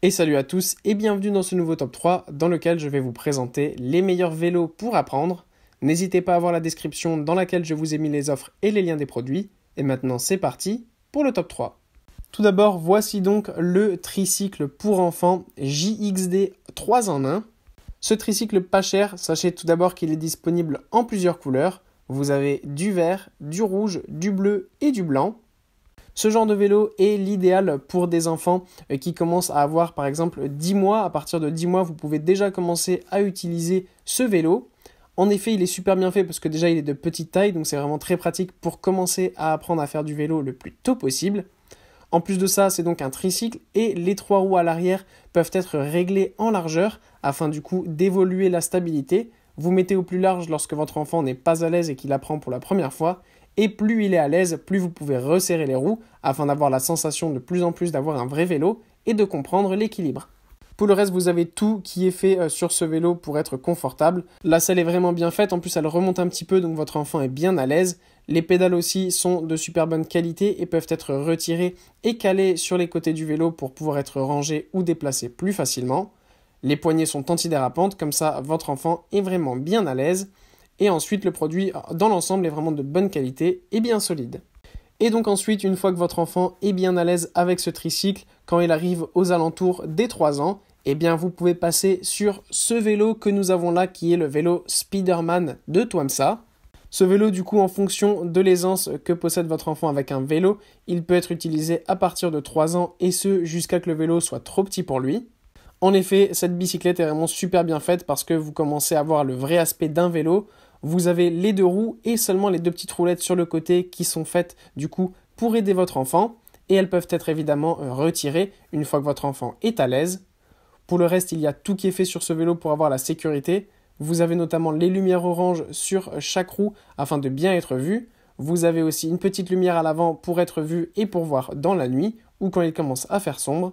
Et salut à tous et bienvenue dans ce nouveau top 3 dans lequel je vais vous présenter les meilleurs vélos pour apprendre. N'hésitez pas à voir la description dans laquelle je vous ai mis les offres et les liens des produits. Et maintenant c'est parti pour le top 3. Tout d'abord, voici donc le tricycle pour enfants JXD 3 en 1. Ce tricycle pas cher, sachez tout d'abord qu'il est disponible en plusieurs couleurs. Vous avez du vert, du rouge, du bleu et du blanc. Ce genre de vélo est l'idéal pour des enfants euh, qui commencent à avoir par exemple 10 mois. À partir de 10 mois, vous pouvez déjà commencer à utiliser ce vélo. En effet, il est super bien fait parce que déjà il est de petite taille, donc c'est vraiment très pratique pour commencer à apprendre à faire du vélo le plus tôt possible. En plus de ça, c'est donc un tricycle et les trois roues à l'arrière peuvent être réglées en largeur afin du coup d'évoluer la stabilité. Vous mettez au plus large lorsque votre enfant n'est pas à l'aise et qu'il apprend pour la première fois et plus il est à l'aise, plus vous pouvez resserrer les roues afin d'avoir la sensation de plus en plus d'avoir un vrai vélo et de comprendre l'équilibre. Pour le reste, vous avez tout qui est fait euh, sur ce vélo pour être confortable. La selle est vraiment bien faite, en plus elle remonte un petit peu, donc votre enfant est bien à l'aise. Les pédales aussi sont de super bonne qualité et peuvent être retirées et calées sur les côtés du vélo pour pouvoir être rangées ou déplacées plus facilement. Les poignées sont antidérapantes, comme ça votre enfant est vraiment bien à l'aise. Et ensuite, le produit dans l'ensemble est vraiment de bonne qualité et bien solide. Et donc ensuite, une fois que votre enfant est bien à l'aise avec ce tricycle, quand il arrive aux alentours des 3 ans, eh bien vous pouvez passer sur ce vélo que nous avons là qui est le vélo Spiderman de Twamsa. Ce vélo du coup en fonction de l'aisance que possède votre enfant avec un vélo, il peut être utilisé à partir de 3 ans et ce jusqu'à que le vélo soit trop petit pour lui. En effet, cette bicyclette est vraiment super bien faite parce que vous commencez à voir le vrai aspect d'un vélo. Vous avez les deux roues et seulement les deux petites roulettes sur le côté qui sont faites du coup pour aider votre enfant et elles peuvent être évidemment euh, retirées une fois que votre enfant est à l'aise. Pour le reste, il y a tout qui est fait sur ce vélo pour avoir la sécurité. Vous avez notamment les lumières oranges sur chaque roue afin de bien être vu. Vous avez aussi une petite lumière à l'avant pour être vu et pour voir dans la nuit ou quand il commence à faire sombre.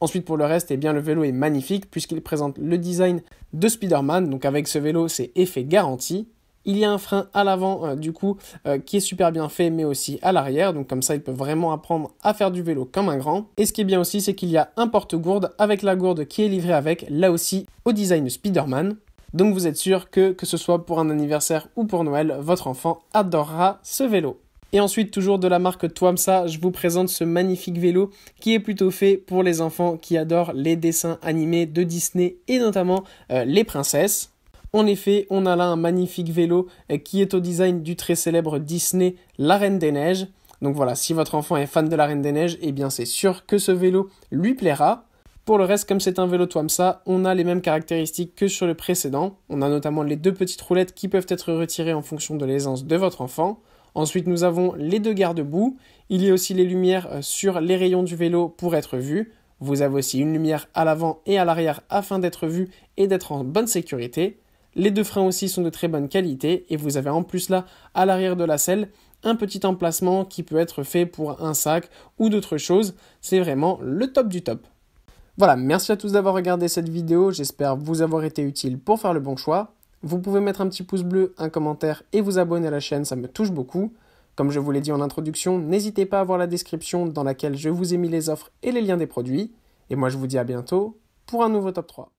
Ensuite, pour le reste, et eh bien, le vélo est magnifique puisqu'il présente le design de Spider-Man. Donc, avec ce vélo, c'est effet garanti. Il y a un frein à l'avant, euh, du coup, euh, qui est super bien fait, mais aussi à l'arrière. Donc, comme ça, il peut vraiment apprendre à faire du vélo comme un grand. Et ce qui est bien aussi, c'est qu'il y a un porte-gourde avec la gourde qui est livrée avec, là aussi, au design Spider-Man. Donc, vous êtes sûr que, que ce soit pour un anniversaire ou pour Noël, votre enfant adorera ce vélo. Et ensuite, toujours de la marque Twamsa, je vous présente ce magnifique vélo qui est plutôt fait pour les enfants qui adorent les dessins animés de Disney et notamment euh, les princesses. En effet, on a là un magnifique vélo euh, qui est au design du très célèbre Disney La Reine des Neiges. Donc voilà, si votre enfant est fan de La Reine des Neiges, eh bien c'est sûr que ce vélo lui plaira. Pour le reste, comme c'est un vélo Twamsa, on a les mêmes caractéristiques que sur le précédent. On a notamment les deux petites roulettes qui peuvent être retirées en fonction de l'aisance de votre enfant. Ensuite, nous avons les deux garde-boue. Il y a aussi les lumières euh, sur les rayons du vélo pour être vu. Vous avez aussi une lumière à l'avant et à l'arrière afin d'être vu et d'être en bonne sécurité. Les deux freins aussi sont de très bonne qualité et vous avez en plus là, à l'arrière de la selle, un petit emplacement qui peut être fait pour un sac ou d'autres choses. C'est vraiment le top du top. Voilà, merci à tous d'avoir regardé cette vidéo, j'espère vous avoir été utile pour faire le bon choix. Vous pouvez mettre un petit pouce bleu, un commentaire et vous abonner à la chaîne, ça me touche beaucoup. Comme je vous l'ai dit en introduction, n'hésitez pas à voir la description dans laquelle je vous ai mis les offres et les liens des produits. Et moi je vous dis à bientôt pour un nouveau top 3.